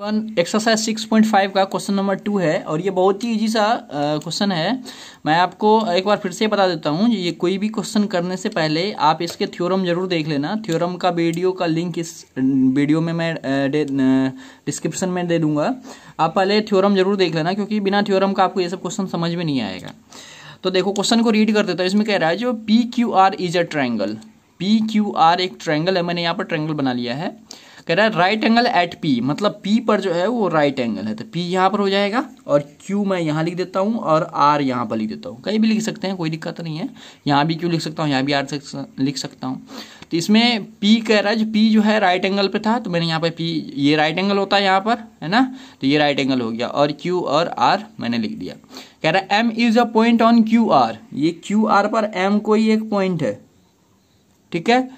one exercise six point five का question number two है और ये बहुत ही इजी सा क्वेश्चन है मैं आपको एक बार फिर से बता देता हूँ ये कोई भी क्वेश्चन करने से पहले आप इसके थ्योरम जरूर देख लेना थ्योरम का वीडियो का लिंक इस वीडियो में मैं डिस्क्रिप्शन में दे दूंगा आप पहले थ्योरम जरूर देख लेना क्योंकि बिना थ्योरम का आपको ये सब क्वेश्चन समझ में नहीं आएगा तो देखो क्वेश्चन को रीड कर देता हूँ इसमें कह रहा है जो P Q R is a triangle P Q R एक ट्राइंगल है मैंने यहाँ पर ट्रैंगल बना लिया है कह रहा है राइट एंगल एट पी मतलब पी पर जो है वो राइट एंगल है तो पी यहाँ पर हो जाएगा और क्यू मैं यहाँ लिख देता हूँ और आर यहाँ पर लिख देता हूँ कहीं भी लिख सकते हैं कोई दिक्कत नहीं है यहाँ भी क्यू लिख सकता हूँ यहाँ भी आर लिख सकता हूँ तो इसमें पी कह रहा है जो पी जो है राइट एंगल पे था तो मैंने यहाँ पर पी ये राइट एंगल होता है यहाँ पर है ना तो ये राइट एंगल हो गया और क्यू और आर मैंने लिख दिया कह रहा है M is a point on Q R ये क्यू आर पर एम कोई एक पॉइंट है ठीक है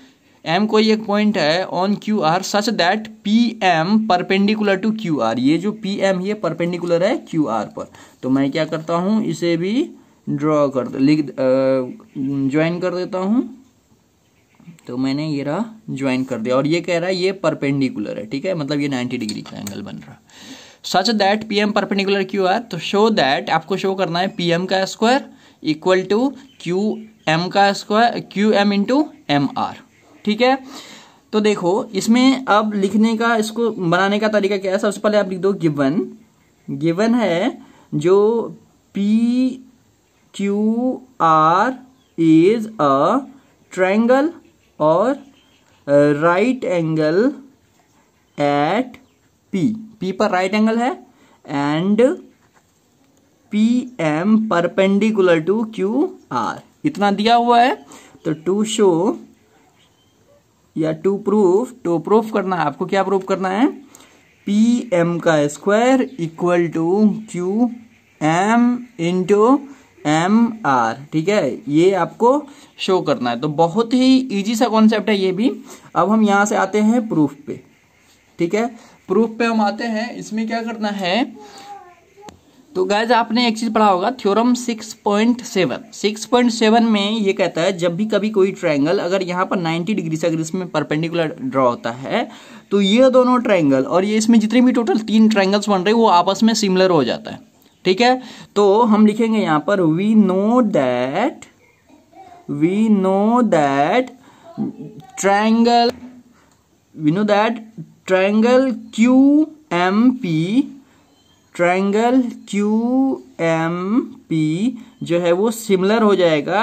एम कोई एक पॉइंट है on Q R such that P M perpendicular to Q R ये जो पी एम ये परपेंडिकुलर है क्यू आर पर तो मैं क्या करता हूँ इसे भी ड्रॉ कर लिख ज्वाइन कर देता हूँ तो मैंने ये रहा ज्वाइन कर दिया और ये कह रहा है ये परपेंडिकुलर है ठीक है मतलब ये 90 डिग्री का एंगल बन रहा such that P M perpendicular Q R तो शो दैट आपको शो करना है पी एम का square equal to Q M का square Q M into M R ठीक है तो देखो इसमें अब लिखने का इसको बनाने का तरीका क्या है सबसे पहले आप लिख दो गिवन गिवन है जो P Q R is a triangle और right angle at P P पर राइट एंगल है and P M perpendicular to Q R इतना दिया हुआ है तो टू शो या टू प्रूफ टू प्रूफ करना है आपको क्या प्रूफ करना है पी एम का square equal to Q M into M R ठीक है ये आपको शो करना है तो बहुत ही इजी सा कॉन्सेप्ट है ये भी अब हम यहां से आते हैं प्रूफ पे ठीक है प्रूफ पे हम आते हैं इसमें क्या करना है तो गैज आपने एक चीज़ पढ़ा होगा थ्योरम 6.7 6.7 में ये कहता है जब भी कभी कोई ट्रायंगल अगर यहाँ पर 90 डिग्री से अगर इसमें परपेंडिकुलर ड्रॉ होता है तो ये दोनों ट्रायंगल और ये इसमें जितने भी टोटल तीन ट्रायंगल्स बन रहे हैं वो आपस में सिमिलर हो जाता है ठीक है तो हम लिखेंगे यहाँ पर we know that we know that triangle we know that triangle Q M P triangle Q M P जो है वो सिमिलर हो जाएगा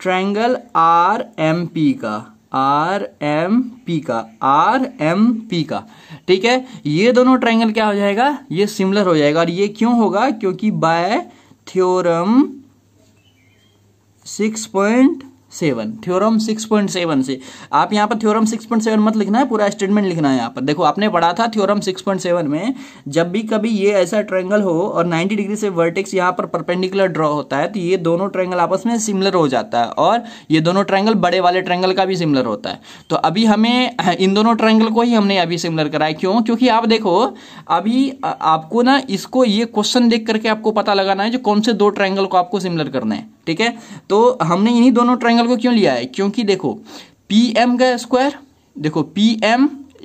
ट्रायंगल आर एम पी का आर एम पी का आर एम पी का ठीक है ये दोनों ट्रायंगल क्या हो जाएगा ये सिमिलर हो जाएगा और ये क्यों होगा क्योंकि by theorem six point seven theorem six point seven से आप यहाँ पर थ्योरम सिक्स पॉइंट सेवन मत लिखना है पूरा स्टेटमेंट लिखना है यहाँ पर देखो आपने पढ़ा था थ्योरम सिक्स पॉइंट सेवन में जब भी कभी ये ऐसा ट्रायंगल हो और नाइन्टी डिग्री से वर्टेक्स यहाँ पर परपेंडिकुलर ड्रॉ होता है तो ये दोनों ट्रायंगल आपस में सिमिलर हो जाता है और ये दोनों ट्रायंगल बड़े वाले ट्रायंगल का भी सिमिलर होता है तो अभी हमें इन दोनों ट्रायंगल को ही हमने अभी सिमिलर कराया क्यों क्योंकि आप देखो अभी आपको ना इसको ये क्वेश्चन देख करके आपको पता लगाना है जो कौन से दो ट्रायंगल को आपको सिमिलर करना है ठीक है तो हमने इन्हीं दोनों ट्राइंगल को क्यों लिया है क्योंकि देखो पी का स्क्वायर देखो पी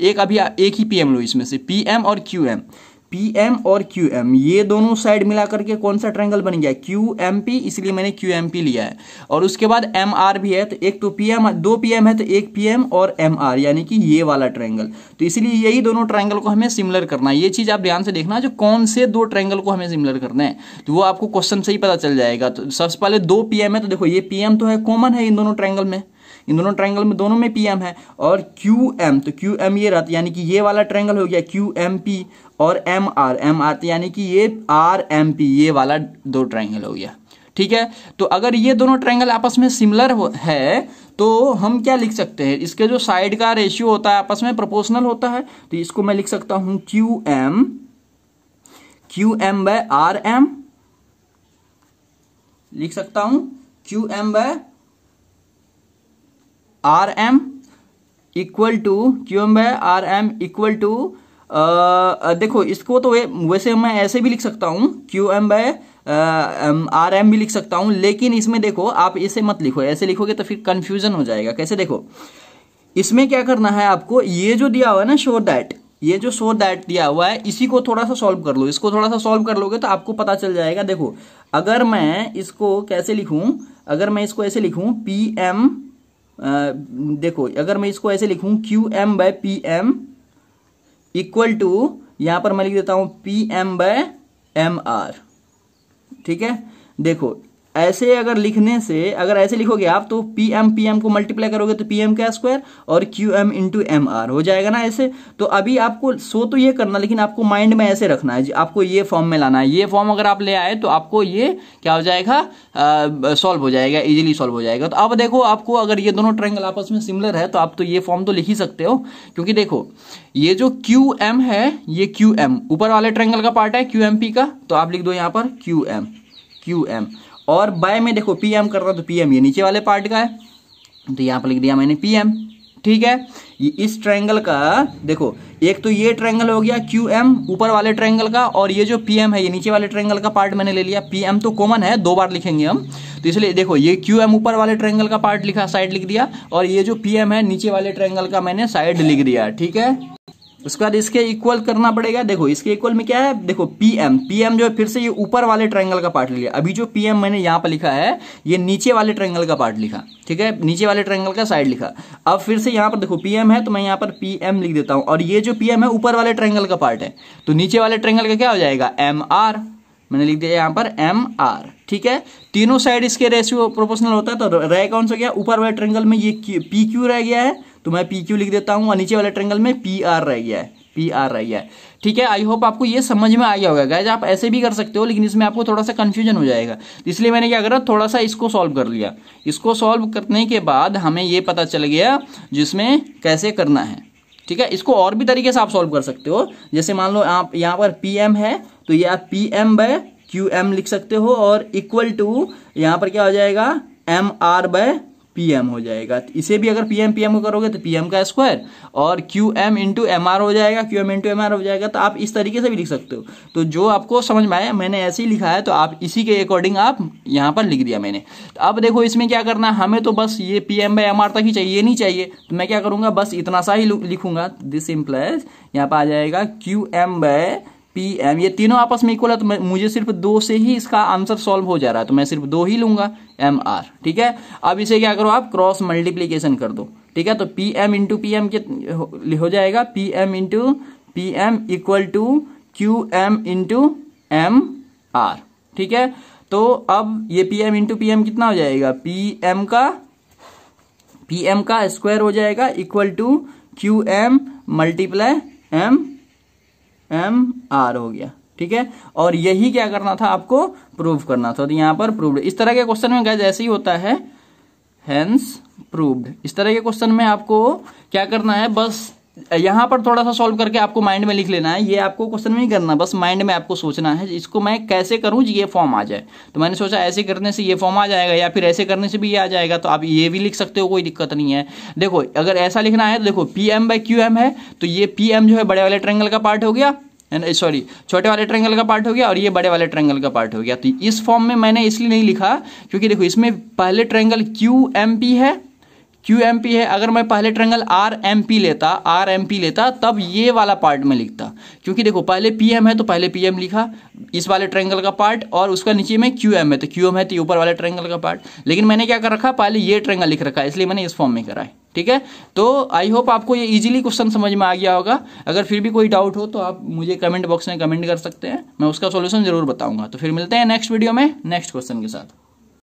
एक अभी एक ही पी एम लो इसमें से पी और क्यू पी एम और क्यू एम ये दोनों साइड मिला करके कौन सा ट्रैंगल बन गया क्यू एम पी इसलिए मैंने क्यू एम पी लिया है और उसके बाद एम आर भी है तो एक तो पी एम दो पी एम है तो एक पी एम और एम आर यानी कि ये वाला ट्रैंगल तो इसलिए यही दोनों ट्रायंगल को हमें सिमिलर करना है ये चीज आप ध्यान से देखना जो कौन से दो ट्रैंगल को हमें सिमिलर करना है तो वो आपको क्वेश्चन से ही पता चल जाएगा तो सबसे पहले दो एम है तो देखो ये एम तो है कॉमन है इन दोनों ट्रैंगल में इन दोनों ट्राइंगल में दोनों में पी एम है और क्यू एम तो क्यू एम ये रहता यानी कि ये वाला ट्राइंगल हो गया क्यू एम पी और एम आर एम आर यानी कि ये आर एम पी ये वाला दो ट्राइंगल हो गया ठीक है तो अगर ये दोनों ट्राइंगल आपस में सिमिलर है तो हम क्या लिख सकते हैं इसके जो साइड का रेशियो होता है आपस में प्रोपोर्शनल होता है तो इसको मैं लिख सकता हूं Q M Q M by R M लिख सकता हूं Q M by R M equal to Q by R M equal to देखो इसको तो वैसे मैं ऐसे भी लिख सकता हूँ Q M by R M भी लिख सकता हूँ लेकिन इसमें देखो आप इसे मत लिखो ऐसे लिखोगे तो फिर कन्फ्यूजन हो जाएगा कैसे देखो इसमें क्या करना है आपको ये जो दिया हुआ है ना शोर दैट ये जो शोर दैट दिया हुआ है इसी को थोड़ा सा सॉल्व कर लो इसको थोड़ा सा सॉल्व कर लोगे तो आपको पता चल जाएगा देखो अगर मैं इसको कैसे लिखूं अगर मैं इसको ऐसे लिखूं पी एम देखो अगर मैं इसको ऐसे लिखूं Q M by P M equal to यहां पर मैं लिख देता हूं P M by M R ठीक है देखो ऐसे अगर लिखने से अगर ऐसे लिखोगे आप तो पी एम पी एम को मल्टीप्लाई करोगे तो पी एम का स्क्वायर और Q M into M R हो जाएगा ना ऐसे तो अभी आपको सो तो ये करना लेकिन आपको माइंड में ऐसे रखना है आपको ये फॉर्म में लाना है ये फॉर्म अगर आप ले आए तो आपको ये क्या हो जाएगा सॉल्व हो जाएगा इजिली सॉल्व हो जाएगा तो अब देखो आपको अगर ये दोनों ट्रैंगल आपस में सिमिलर है तो आप तो ये फॉर्म तो लिख ही सकते हो क्योंकि देखो ये जो क्यू एम है ये क्यू एम ऊपर वाले ट्रैंगल का पार्ट है क्यू एम पी का तो आप लिख दो यहाँ पर क्यू एम क्यू एम और बाय में देखो पीएम करता तो पीएम ये नीचे वाले पार्ट का है तो यहाँ पर लिख दिया मैंने पीएम ठीक है ये इस ट्रायंगल का देखो एक तो ये ट्रायंगल हो गया क्यू एम ऊपर वाले ट्रायंगल का और ये जो पी एम है ये नीचे वाले ट्रायंगल का पार्ट मैंने ले लिया पी एम तो कॉमन है दो बार लिखेंगे हम तो इसलिए देखो ये क्यू एम ऊपर वाले ट्रायंगल का पार्ट लिखा साइड लिख दिया और ये जो पी एम है नीचे वाले ट्रायंगल का मैंने साइड लिख दिया ठीक है उसके बाद इसके इक्वल करना पड़ेगा देखो इसके इक्वल में क्या है देखो पीएम पीएम जो है फिर से ये ऊपर वाले ट्रायंगल का पार्ट लिया अभी जो पीएम मैंने यहाँ पर लिखा है ये नीचे वाले ट्रायंगल का पार्ट लिखा ठीक है नीचे वाले ट्रायंगल का साइड लिखा अब फिर से यहाँ पर देखो पीएम है तो मैं यहाँ पर पीएम लिख देता हूँ और ये जो पीएम है ऊपर वाले ट्रायंगल का पार्ट है तो नीचे वाले ट्रायंगल का क्या हो जाएगा एम आर मैंने लिख दिया यहाँ पर एम आर ठीक है तीनों साइड इसके रेशियो प्रोपोर्शनल होता है तो रह कौन सा गया ऊपर वाले ट्रेंगल में ये पी क्यू रह गया है तो मैं पी क्यू लिख देता हूँ और नीचे वाले ट्रेंगल में पी आर रह गया है पी आर रह गया है ठीक है आई होप आपको ये समझ में आ गया होगा गैज आप ऐसे भी कर सकते हो लेकिन इसमें आपको थोड़ा सा कन्फ्यूजन हो जाएगा तो इसलिए मैंने क्या करा थोड़ा सा इसको सॉल्व कर लिया इसको सॉल्व करने के बाद हमें ये पता चल गया जिसमें कैसे करना है ठीक है इसको और भी तरीके से आप सॉल्व कर सकते हो जैसे मान लो आप यहाँ पर पी एम है तो ये आप P M by Q M लिख सकते हो और इक्वल टू यहाँ पर क्या हो जाएगा एम आर बाय पीएम हो जाएगा तो इसे भी अगर पीएम पीएम को करोगे तो पीएम का स्क्वायर और Q M into M R हो जाएगा Q M into M R हो जाएगा तो आप इस तरीके से भी लिख सकते हो तो जो आपको समझ में आया मैंने ऐसे ही लिखा है तो आप इसी के अकॉर्डिंग आप यहाँ पर लिख दिया मैंने तो अब देखो इसमें क्या करना है हमें तो बस ये P M by M R तक ही चाहिए नहीं चाहिए तो मैं क्या करूँगा बस इतना सा ही लिखूंगा दिस इम्प्लाइज यहाँ पर आ जाएगा Q M by P M ये तीनों आपस में इक्वल है तो मुझे सिर्फ दो से ही इसका आंसर सॉल्व हो जा रहा है तो मैं सिर्फ दो ही लूंगा एम आर ठीक है अब इसे क्या करो आप क्रॉस मल्टीप्लीकेशन कर दो ठीक है तो P M into P M के हो जाएगा P M into P M equal to Q M into M R ठीक है तो अब ये P M into P M कितना हो जाएगा पी एम का पी एम का स्क्वायर हो जाएगा equal to Q M multiply M M R हो गया ठीक है और यही क्या करना था आपको प्रूव करना था तो यहाँ पर प्रूव्ड इस तरह के क्वेश्चन में गैज ऐसे ही होता है हेंस प्रूव्ड इस तरह के क्वेश्चन में आपको क्या करना है बस यहाँ पर थोड़ा सा सॉल्व करके आपको माइंड में लिख लेना है ये आपको क्वेश्चन नहीं करना बस माइंड में आपको सोचना है इसको मैं कैसे करूँ ये फॉर्म आ जाए तो मैंने सोचा ऐसे करने से ये फॉर्म आ जाएगा या फिर ऐसे करने से भी ये आ जाएगा तो आप ये भी लिख सकते हो कोई दिक्कत नहीं है देखो अगर ऐसा लिखना है तो देखो P M by Q M है तो ये पी एम जो है बड़े वाले ट्रेंगल का पार्ट हो गया सॉरी छोटे वाले ट्रेंगल का पार्ट हो गया और ये बड़े वाले ट्रेंगल का पार्ट हो गया तो इस फॉर्म में मैंने इसलिए नहीं लिखा क्योंकि देखो इसमें पहले ट्रेंगल क्यू एम पी है क्यू एम पी है अगर मैं पहले ट्रेंगल आर एम पी लेता आर एम पी लेता तब ये वाला पार्ट में लिखता क्योंकि देखो पहले पी एम है तो पहले पी एम लिखा इस वाले ट्रैंगल का पार्ट और उसका नीचे में क्यू एम है तो क्यू एम है तो ऊपर वाले ट्रैंगल का पार्ट लेकिन मैंने क्या कर रखा पहले ये ट्रेंगल लिख रखा है इसलिए मैंने इस फॉर्म में करा है ठीक है तो आई होप आपको ये इजीली क्वेश्चन समझ में आ गया होगा अगर फिर भी कोई डाउट हो तो आप मुझे कमेंट बॉक्स में कमेंट कर सकते हैं मैं उसका सोल्यूशन जरूर बताऊंगा तो फिर मिलते हैं नेक्स्ट वीडियो में नेक्स्ट क्वेश्चन के साथ